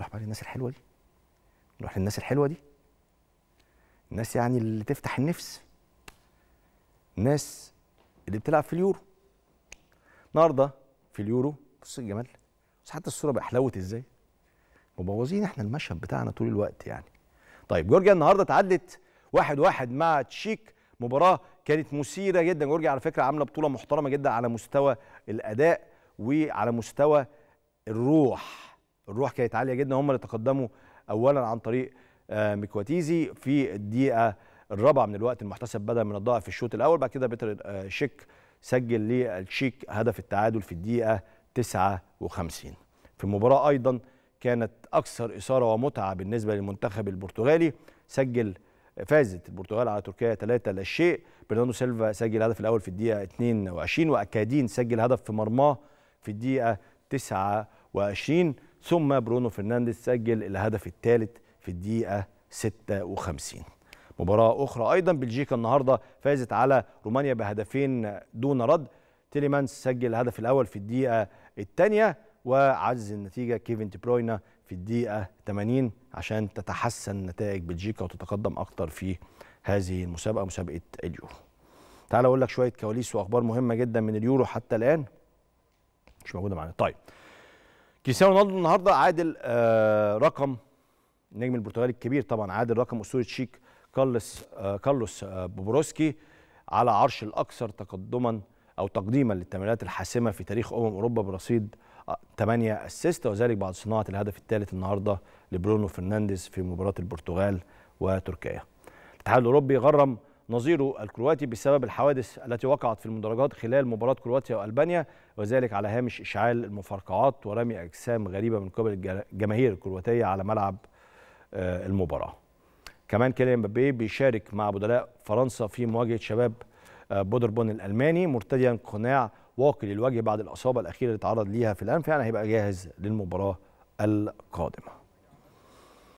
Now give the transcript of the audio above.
نروح بقى للناس الحلوه دي نروح للناس الحلوه دي الناس يعني اللي تفتح النفس الناس اللي بتلعب في اليورو النهارده في اليورو بص الجمال بس حتى الصوره بقى حلوت ازاي مبوظين احنا المشهد بتاعنا طول الوقت يعني طيب جورجيا النهارده تعادلت واحد واحد مع تشيك مباراه كانت مثيره جدا جورجيا على فكره عامله بطوله محترمه جدا على مستوى الاداء وعلى مستوى الروح الروح كانت عاليه جدا هم اللي تقدموا اولا عن طريق آه، ميكواتيزي في الدقيقه الرابعه من الوقت المحتسب بدا من الضائع في الشوط الاول بعد كده بيتر آه، شيك سجل للتشيك هدف التعادل في الدقيقه 59 في المباراه ايضا كانت اكثر اثاره ومتعه بالنسبه للمنتخب البرتغالي سجل آه، فازت البرتغال على تركيا 3 لا شيء برناردو سيلفا سجل الهدف الاول في الدقيقه 22 واكادين سجل هدف في مرماه في الدقيقه 29 ثم برونو فرنانديز سجل الهدف الثالث في الدقيقة 56 مباراة أخرى أيضا بلجيكا النهاردة فازت على رومانيا بهدفين دون رد تيليمانس سجل الهدف الأول في الدقيقة الثانية وعزز النتيجة كيفن دي بروينا في الدقيقة 80 عشان تتحسن نتائج بلجيكا وتتقدم أكتر في هذه المسابقة مسابقة اليورو تعال أقول لك شوية كواليس وأخبار مهمة جدا من اليورو حتى الآن مش موجودة معانا طيب كريستيانو رونالدو النهارده عادل آه رقم النجم البرتغالي الكبير طبعا عادل رقم اسطوره شيك كارلوس آه كارلوس آه بوبروسكي على عرش الاكثر تقدما او تقديما للتمريرات الحاسمه في تاريخ امم اوروبا برصيد 8 آه، اسيست وذلك بعد صناعه الهدف الثالث النهارده لبرونو فرنانديز في مباراه البرتغال وتركيا الاتحاد الاوروبي غرم نظيره الكرواتي بسبب الحوادث التي وقعت في المدرجات خلال مباراة كرواتيا وألبانيا وذلك على هامش إشعال المفرقعات ورمي أجسام غريبة من قبل الجماهير الكرواتية على ملعب آه، المباراة كمان كيليان مبابي بيشارك مع بدلاء فرنسا في مواجهة شباب آه، بودربون الألماني مرتديا قناع واقي للوجه بعد الإصابة الأخيرة اللي تعرض ليها في الأنف يعني هيبقى جاهز للمباراة القادمة